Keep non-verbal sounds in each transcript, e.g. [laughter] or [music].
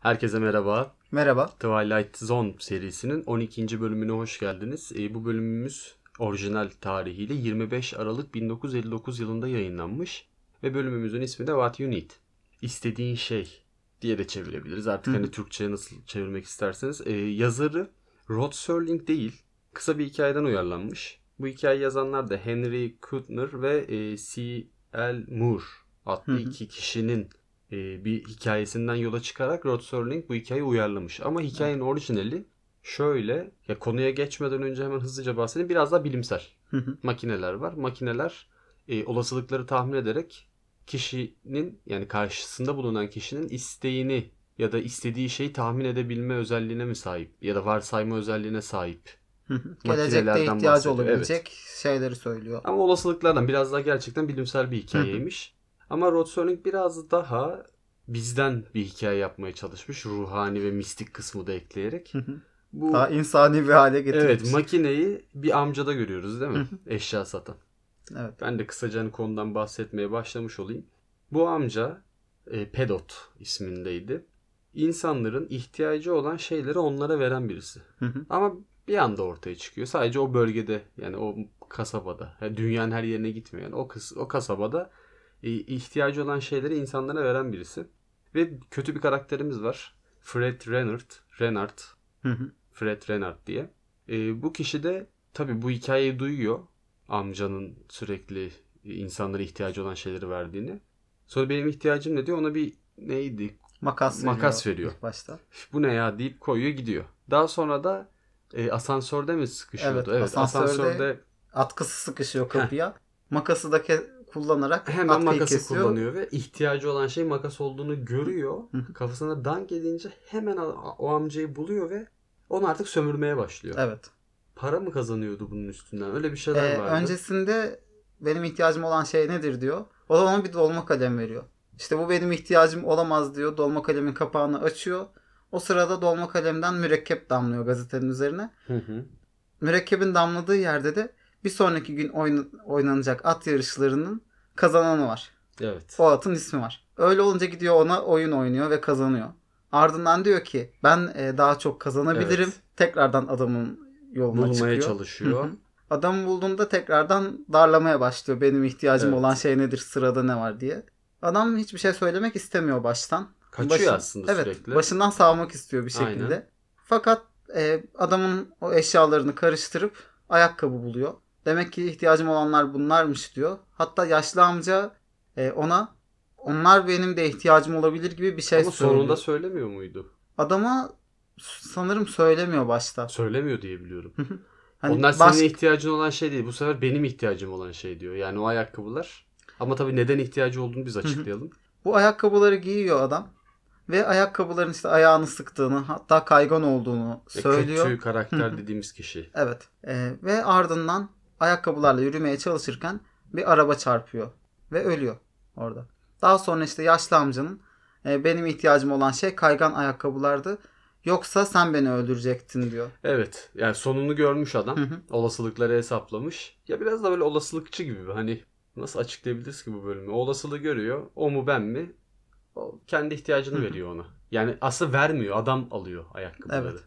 Herkese merhaba. Merhaba. Twilight Zone serisinin 12. bölümüne hoş geldiniz. E, bu bölümümüz orijinal tarihiyle 25 Aralık 1959 yılında yayınlanmış ve bölümümüzün ismi de What You Need. İstediğin şey diye de çevirebiliriz. Artık Hı. hani Türkçe'ye nasıl çevirmek isterseniz. E, yazarı Rod Serling değil, kısa bir hikayeden uyarlanmış. Bu hikayeyi yazanlar da Henry Kuttner ve e, C.L. Moore adlı Hı. iki kişinin e, bir hikayesinden yola çıkarak Rod Serling bu hikayeyi uyarlamış. Ama hikayenin orijinali şöyle ya konuya geçmeden önce hemen hızlıca bahsedeyim. Biraz daha bilimsel makineler var. Makineler e, olasılıkları tahmin ederek kişinin yani karşısında bulunan kişinin isteğini ya da istediği şeyi tahmin edebilme özelliğine mi sahip ya da varsayma özelliğine sahip. Gelecekte ihtiyacı olabilecek evet. şeyleri söylüyor. Ama olasılıklardan biraz daha gerçekten bilimsel bir hikayeymiş. Ama Rod Serling biraz daha bizden bir hikaye yapmaya çalışmış. Ruhani ve mistik kısmı da ekleyerek. Bu, daha insani bir hale getirmiş. Evet makineyi bir amcada görüyoruz değil mi? Eşya satan. Evet. Ben de kısaca hani konudan bahsetmeye başlamış olayım. Bu amca e, Pedot ismindeydi. İnsanların ihtiyacı olan şeyleri onlara veren birisi. Ama bir anda ortaya çıkıyor. Sadece o bölgede yani o kasabada. Yani dünyanın her yerine gitmiyor. Yani o kız o kasabada e, ihtiyacı olan şeyleri insanlara veren birisi. Ve kötü bir karakterimiz var. Fred Renard. Renard. Fred Renard diye. E, bu kişi de tabii bu hikayeyi duyuyor. Amcanın sürekli insanlara ihtiyacı olan şeyleri verdiğini. Sonra benim ihtiyacım ne diyor ona bir neydi? Makas, Makas veriyor. veriyor. İlk başta. Bu ne ya deyip koyuyor gidiyor. Daha sonra da e, asansörde mi sıkışıyordu? Evet, evet asansörde, asansörde atkısı sıkışıyor kapıya. Heh. Makası da ke- kullanarak hemen makası kesiyor. kullanıyor ve ihtiyacı olan şey makas olduğunu görüyor. Kafasına dank edince hemen o amcayı buluyor ve onu artık sömürmeye başlıyor. Evet. Para mı kazanıyordu bunun üstünden? Öyle bir şeyler ee, vardı. Öncesinde benim ihtiyacım olan şey nedir diyor. O da ona bir dolma kalem veriyor. İşte bu benim ihtiyacım olamaz diyor. Dolma kalemin kapağını açıyor. O sırada dolma kalemden mürekkep damlıyor gazetenin üzerine. Hı hı. Mürekkebin damladığı yerde de bir sonraki gün oynanacak at yarışlarının kazananı var. Evet. O atın ismi var. Öyle olunca gidiyor ona oyun oynuyor ve kazanıyor. Ardından diyor ki ben e, daha çok kazanabilirim. Evet. Tekrardan adamın yoluna Bulmaya çıkıyor. Bulmaya çalışıyor. Hı-hı. Adamı bulduğunda tekrardan darlamaya başlıyor. Benim ihtiyacım evet. olan şey nedir, sırada ne var diye. Adam hiçbir şey söylemek istemiyor baştan. Kaçıyor Başın, aslında evet, sürekli. Başından savmak istiyor bir şekilde. Aynen. Fakat e, adamın o eşyalarını karıştırıp ayakkabı buluyor. Demek ki ihtiyacım olanlar bunlarmış diyor. Hatta yaşlı amca e, ona onlar benim de ihtiyacım olabilir gibi bir şey Ama söylüyor. Ama sonunda söylemiyor muydu? Adama sanırım söylemiyor başta. Söylemiyor diye biliyorum. hani Onlar baş... senin ihtiyacın olan şey değil. Bu sefer benim ihtiyacım olan şey diyor. Yani o ayakkabılar. Ama tabii neden ihtiyacı olduğunu biz açıklayalım. Bu ayakkabıları giyiyor adam. Ve ayakkabıların işte ayağını sıktığını hatta kaygan olduğunu e, söylüyor. Kötü karakter dediğimiz kişi. Evet. Ee, ve ardından ayakkabılarla yürümeye çalışırken bir araba çarpıyor ve ölüyor orada. Daha sonra işte yaşlı amcanın e, benim ihtiyacım olan şey kaygan ayakkabılardı. Yoksa sen beni öldürecektin diyor. Evet. Yani sonunu görmüş adam. Hı hı. Olasılıkları hesaplamış. Ya biraz da böyle olasılıkçı gibi. Hani nasıl açıklayabiliriz ki bu bölümü? O olasılığı görüyor. O mu ben mi? O kendi ihtiyacını hı hı. veriyor ona. Yani aslında vermiyor. Adam alıyor ayakkabıları. Evet.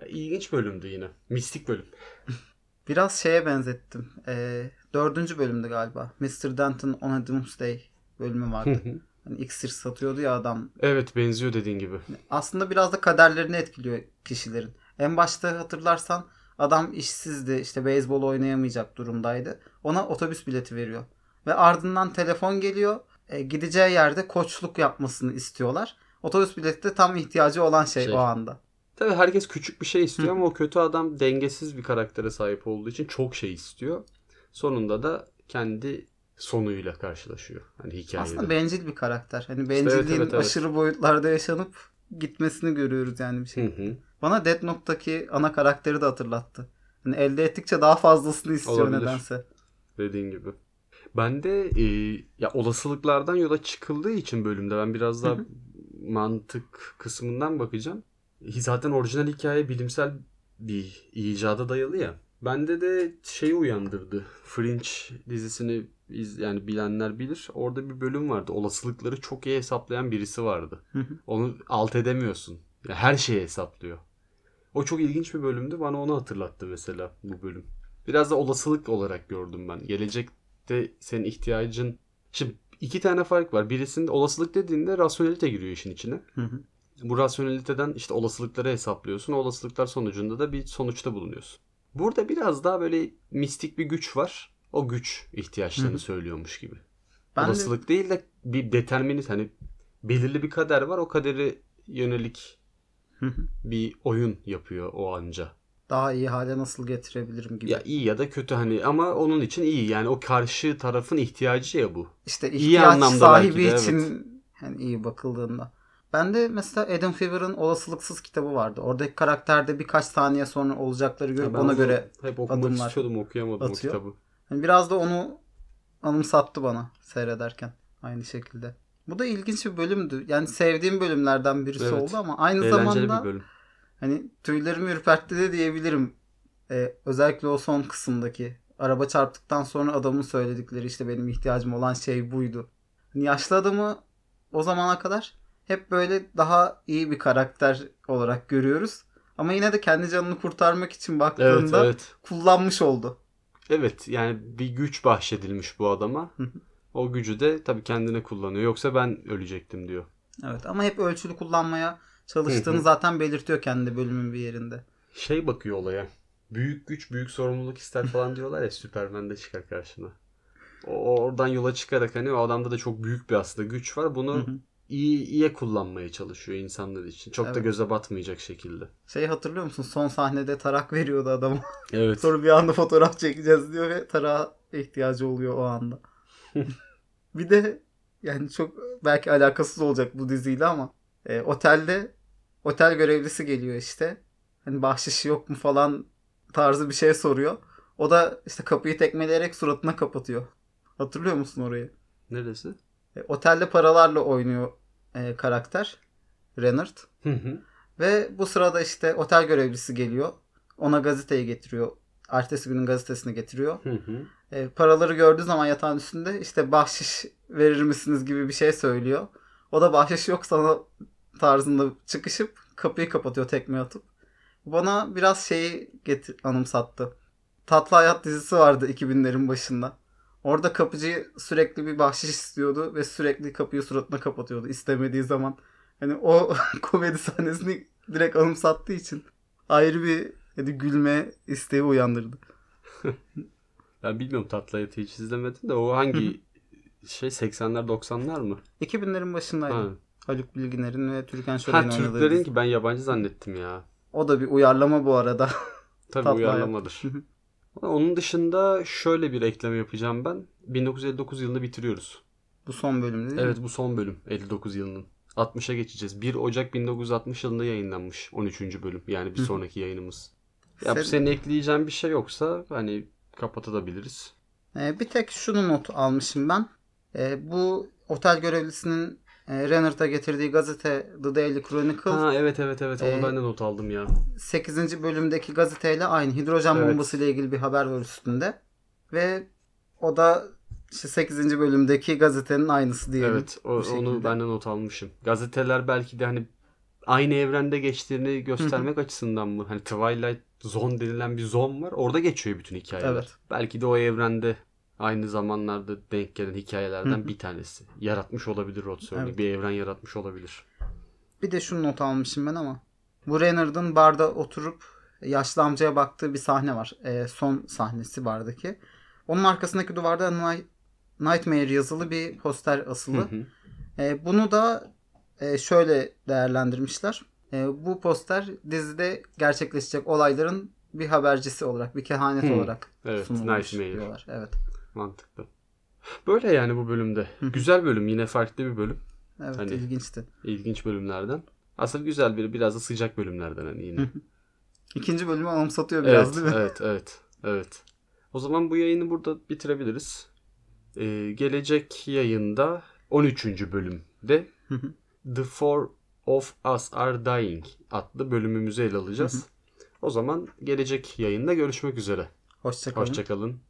Ya, ilginç bölümdü yine. Mistik bölüm. [laughs] Biraz şeye benzettim. E, dördüncü bölümde galiba. Mr. Denton on a Doomsday bölümü vardı. hani iksir satıyordu ya adam. Evet benziyor dediğin gibi. Aslında biraz da kaderlerini etkiliyor kişilerin. En başta hatırlarsan adam işsizdi işte beyzbol oynayamayacak durumdaydı. Ona otobüs bileti veriyor. Ve ardından telefon geliyor. E, gideceği yerde koçluk yapmasını istiyorlar. Otobüs bileti de tam ihtiyacı olan şey, şey o anda. Tabii herkes küçük bir şey istiyor ama o kötü adam dengesiz bir karaktere sahip olduğu için çok şey istiyor. Sonunda da kendi sonuyla karşılaşıyor. Hani hikayede. Aslında bencil bir karakter. Hani bencilliğin evet, evet, evet. aşırı boyutlarda yaşanıp gitmesini görüyoruz yani bir şey. Hı hı. Bana Death Note'daki ana karakteri de hatırlattı. Hani elde ettikçe daha fazlasını istiyor Olabilir. nedense. Dediğin gibi. Ben de e, ya olasılıklardan yola çıkıldığı için bölümde ben biraz daha mantık kısmından bakacağım zaten orijinal hikaye bilimsel bir icada dayalı ya. Bende de şeyi uyandırdı. Fringe dizisini iz, yani bilenler bilir. Orada bir bölüm vardı. Olasılıkları çok iyi hesaplayan birisi vardı. onu alt edemiyorsun. Yani her şeyi hesaplıyor. O çok ilginç bir bölümdü. Bana onu hatırlattı mesela bu bölüm. Biraz da olasılık olarak gördüm ben. Gelecekte senin ihtiyacın... Şimdi iki tane fark var. Birisinde olasılık dediğinde rasyonelite giriyor işin içine bu rasyoneliteden işte olasılıkları hesaplıyorsun. olasılıklar sonucunda da bir sonuçta bulunuyorsun. Burada biraz daha böyle mistik bir güç var. O güç ihtiyaçlarını Hı. söylüyormuş gibi. Ben Olasılık de... değil de bir determinist hani belirli bir kader var. O kaderi yönelik Hı. bir oyun yapıyor o anca. Daha iyi hale nasıl getirebilirim gibi. Ya iyi ya da kötü hani ama onun için iyi. Yani o karşı tarafın ihtiyacı ya bu. İşte ihtiyaç iyi anlamda sahibi de, için evet. hani iyi bakıldığında. Ben de mesela Adam Fever'ın olasılıksız kitabı vardı. Oradaki karakterde birkaç saniye sonra olacakları görüp ona göre hep okumak istiyordum okuyamadım atıyor. o kitabı. Yani biraz da onu anımsattı bana seyrederken aynı şekilde. Bu da ilginç bir bölümdü. Yani sevdiğim bölümlerden birisi evet. oldu ama aynı Eğlenceli zamanda bir bölüm. hani tüylerimi ürpertti de diyebilirim. Ee, özellikle o son kısımdaki araba çarptıktan sonra adamın söyledikleri işte benim ihtiyacım olan şey buydu. Hani yaşlı adamı o zamana kadar hep böyle daha iyi bir karakter olarak görüyoruz. Ama yine de kendi canını kurtarmak için baktığında evet, evet. kullanmış oldu. Evet yani bir güç bahşedilmiş bu adama. o gücü de tabii kendine kullanıyor. Yoksa ben ölecektim diyor. Evet ama hep ölçülü kullanmaya çalıştığını zaten belirtiyor kendi bölümün bir yerinde. Şey bakıyor olaya. Büyük güç büyük sorumluluk ister falan diyorlar ya Superman de çıkar karşına. O, oradan yola çıkarak hani o adamda da çok büyük bir aslında güç var. Bunu iyi iyiye kullanmaya çalışıyor insanlar için. Çok evet. da göze batmayacak şekilde. Şey hatırlıyor musun? Son sahnede tarak veriyordu adam. [laughs] Evet. Sonra bir anda fotoğraf çekeceğiz diyor ve tarağa ihtiyacı oluyor o anda. [laughs] bir de yani çok belki alakasız olacak bu diziyle ama e, otelde otel görevlisi geliyor işte. Hani bahşişi yok mu falan tarzı bir şey soruyor. O da işte kapıyı tekmeleyerek suratına kapatıyor. Hatırlıyor musun orayı? Neresi? E, otelde paralarla oynuyor e, karakter Renard. Hı hı. Ve bu sırada işte otel görevlisi geliyor. Ona gazeteyi getiriyor. Ertesi günün gazetesini getiriyor. Hı hı. E, paraları gördüğü zaman yatağın üstünde işte bahşiş verir misiniz gibi bir şey söylüyor. O da bahşiş yok sana tarzında çıkışıp kapıyı kapatıyor tekme atıp. Bana biraz şeyi getir anımsattı. Tatlı Hayat dizisi vardı 2000'lerin başında. Orada kapıcı sürekli bir bahşiş istiyordu ve sürekli kapıyı suratına kapatıyordu istemediği zaman. Hani o [laughs] komedi sahnesini direkt anımsattığı için ayrı bir hani gülme isteği uyandırdı. [laughs] ben bilmiyorum Tatlı hiç izlemedim de o hangi şey 80'ler 90'lar mı? 2000'lerin başındaydı. Ha. Haluk Bilginer'in ve Türkan Şoray'ın oynadığı. Ha Türklerin ki ben yabancı zannettim ya. O da bir uyarlama bu arada. Tabii uyarlamadır. Onun dışında şöyle bir ekleme yapacağım ben. 1959 yılını bitiriyoruz. Bu son bölüm değil mi? Evet bu son bölüm 59 yılının. 60'a geçeceğiz. 1 Ocak 1960 yılında yayınlanmış 13. bölüm. Yani bir sonraki yayınımız. Ya Sen... senin ekleyeceğin bir şey yoksa hani kapatabiliriz. Ee, bir tek şunu not almışım ben. Ee, bu otel görevlisinin e, getirdiği gazete The Daily Chronicle. Ha evet evet evet onu e, ben de not aldım ya. 8. bölümdeki gazeteyle aynı hidrojen evet. bombası ile ilgili bir haber var üstünde. Ve o da işte 8. bölümdeki gazetenin aynısı diyelim. Evet o, onu ben de not almışım. Gazeteler belki de hani aynı evrende geçtiğini göstermek açısından mı? Hani Twilight Zone denilen bir Zone var. Orada geçiyor bütün hikayeler. Evet. Belki de o evrende aynı zamanlarda denk gelen hikayelerden bir tanesi. Yaratmış olabilir Rod Serling. Evet. Bir evren yaratmış olabilir. Bir de şunu not almışım ben ama. Bu Renard'ın barda oturup yaşlı amcaya baktığı bir sahne var. E, son sahnesi bardaki. Onun arkasındaki duvarda Night, Nightmare yazılı bir poster asılı. Hı hı. E, bunu da e, şöyle değerlendirmişler. E, bu poster dizide gerçekleşecek olayların bir habercisi olarak, bir kehanet hmm. olarak evet, sunulmuş Nightmare. diyorlar. Evet. Mantıklı. Böyle yani bu bölümde. güzel bölüm yine farklı bir bölüm. Evet hani, ilginçti. İlginç bölümlerden. Aslında güzel biri biraz da sıcak bölümlerden hani yine. İkinci bölümü anımsatıyor biraz evet, değil mi? Evet evet evet. O zaman bu yayını burada bitirebiliriz. Ee, gelecek yayında 13. bölümde The Four of Us Are Dying adlı bölümümüzü ele alacağız. o zaman gelecek yayında görüşmek üzere. Hoşçakalın. Hoşçakalın.